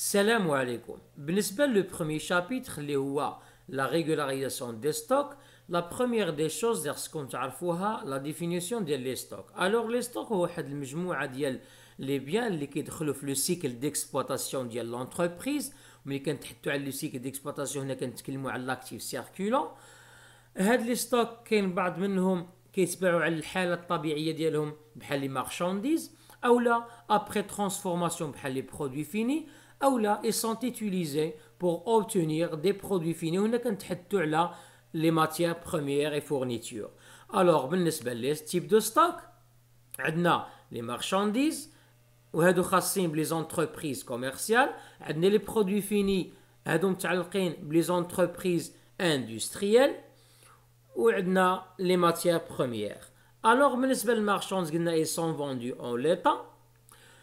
السلام عليكم بالنسبة لو بروميي شابيتر اللي هو لا ريغولاريزاسيون دي ستوك لا بروميير دي شوز خصكم تعرفوها لا ديفينيسيون ديال لي ستوك الوغ لي ستوك هو واحد المجموعة ديال لي بيان اللي كيدخلوا في لو سيكل ديكسبلوطاسيون ديال لونتربريز ملي كنتحدثوا على لو سيكل ديكسبلوطاسيون هنا كنتكلموا على لاكتيف سيركولون هاد لي ستوك كاين بعض منهم كيتباعوا على الحاله الطبيعيه ديالهم بحال لي مارشانديز اولا ابري ترانسفورماسيون بحال لي برودوي فيني oula ils sont utilisés pour obtenir des produits finis on a les matières premières et fournitures alors بالنسبة لي type de stock a les marchandises et hado les entreprises commerciales a les produits finis hado les entreprises industrielles et a les matières premières alors بالنسبة les marchandises qui sont vendus en l'état